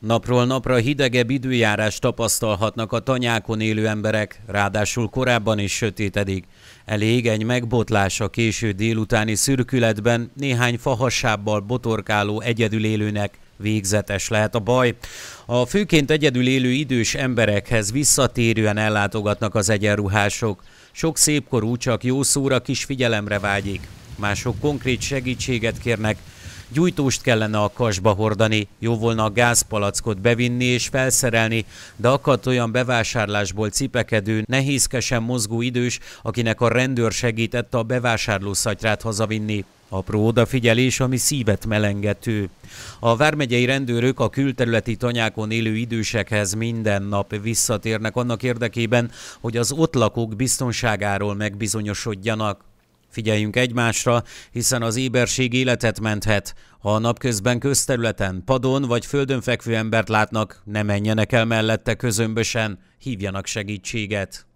Napról napra hidegebb időjárást tapasztalhatnak a tanyákon élő emberek, ráadásul korábban is sötétedik. Elég egy megbotlás a késő délutáni szürkületben néhány fahasábbal botorkáló egyedül élőnek, végzetes lehet a baj. A főként egyedül élő idős emberekhez visszatérően ellátogatnak az egyenruhások. Sok szépkorú csak jó szóra kis figyelemre vágyik. Mások konkrét segítséget kérnek, Gyújtóst kellene a kasba hordani, jó volna a gázpalackot bevinni és felszerelni, de akadt olyan bevásárlásból cipekedő, nehézkesen mozgó idős, akinek a rendőr segítette a szatyrát hazavinni. Apró odafigyelés, ami szívet melengető. A vármegyei rendőrök a külterületi tanyákon élő idősekhez minden nap visszatérnek annak érdekében, hogy az ott lakók biztonságáról megbizonyosodjanak. Figyeljünk egymásra, hiszen az éberség életet menthet. Ha napközben közterületen, padon vagy földön fekvő embert látnak, ne menjenek el mellette közömbösen, hívjanak segítséget.